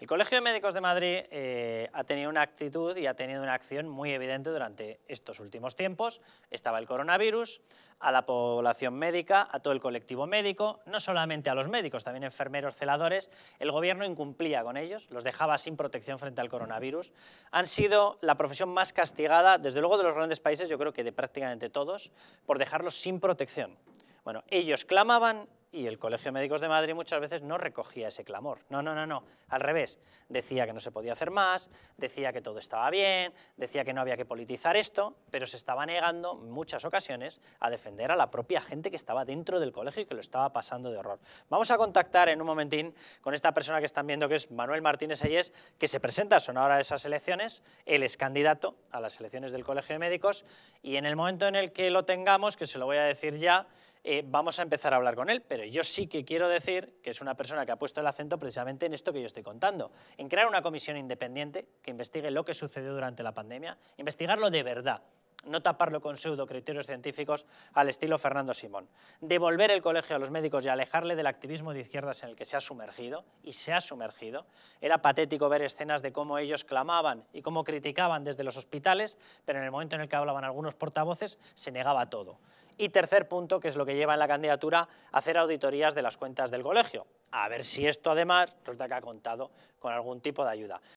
El Colegio de Médicos de Madrid eh, ha tenido una actitud y ha tenido una acción muy evidente durante estos últimos tiempos. Estaba el coronavirus, a la población médica, a todo el colectivo médico, no solamente a los médicos, también enfermeros, celadores. El gobierno incumplía con ellos, los dejaba sin protección frente al coronavirus. Han sido la profesión más castigada, desde luego de los grandes países, yo creo que de prácticamente todos, por dejarlos sin protección. Bueno, ellos clamaban, y el Colegio de Médicos de Madrid muchas veces no recogía ese clamor. No, no, no, no, al revés. Decía que no se podía hacer más, decía que todo estaba bien, decía que no había que politizar esto, pero se estaba negando en muchas ocasiones a defender a la propia gente que estaba dentro del colegio y que lo estaba pasando de horror. Vamos a contactar en un momentín con esta persona que están viendo, que es Manuel Martínez Ayés, que se presenta, son ahora esas elecciones, él es candidato a las elecciones del Colegio de Médicos y en el momento en el que lo tengamos, que se lo voy a decir ya, eh, vamos a empezar a hablar con él, pero yo sí que quiero decir que es una persona que ha puesto el acento precisamente en esto que yo estoy contando, en crear una comisión independiente que investigue lo que sucedió durante la pandemia, investigarlo de verdad, no taparlo con pseudo criterios científicos al estilo Fernando Simón. Devolver el colegio a los médicos y alejarle del activismo de izquierdas en el que se ha sumergido, y se ha sumergido. Era patético ver escenas de cómo ellos clamaban y cómo criticaban desde los hospitales, pero en el momento en el que hablaban algunos portavoces se negaba todo. Y tercer punto, que es lo que lleva en la candidatura, hacer auditorías de las cuentas del colegio. A ver si esto además resulta que ha contado con algún tipo de ayuda.